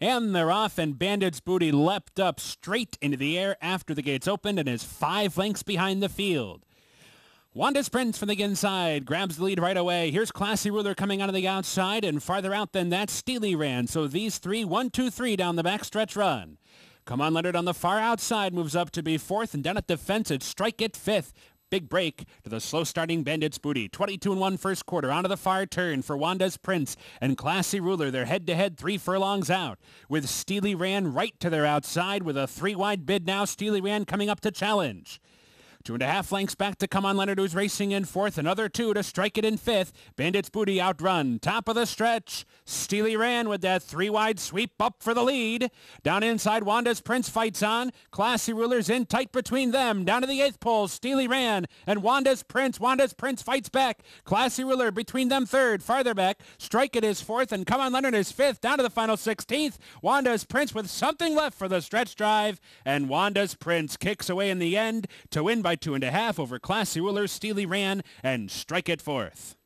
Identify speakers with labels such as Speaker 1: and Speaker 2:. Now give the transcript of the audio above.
Speaker 1: And they're off, and Bandit's booty leapt up straight into the air after the gates opened and is five lengths behind the field. Wanda sprints from the inside, grabs the lead right away. Here's Classy Ruler coming out of the outside, and farther out than that, Steely ran. So these three, one, two, three down the back stretch run. Come on, Leonard on the far outside moves up to be fourth, and down at defense, it's strike it fifth. Big break to the slow-starting Bandits booty. 22-1 first quarter. Onto the far turn for Wanda's Prince and Classy Ruler. They're head-to-head three furlongs out with Steely Ran right to their outside with a three-wide bid now. Steely Ran coming up to challenge. Two and a half lengths back to come on Leonard who's racing in fourth. Another two to strike it in fifth. Bandit's Booty outrun. Top of the stretch. Steely ran with that three wide sweep up for the lead. Down inside Wanda's Prince fights on. Classy Rulers in tight between them. Down to the eighth pole. Steely ran and Wanda's Prince. Wanda's Prince fights back. Classy Ruler between them third. Farther back. Strike it is fourth and come on Leonard is fifth. Down to the final 16th. Wanda's Prince with something left for the stretch drive and Wanda's Prince kicks away in the end to win by at two and a half over Classy Wheeler, Steely Ran, and Strike It Forth.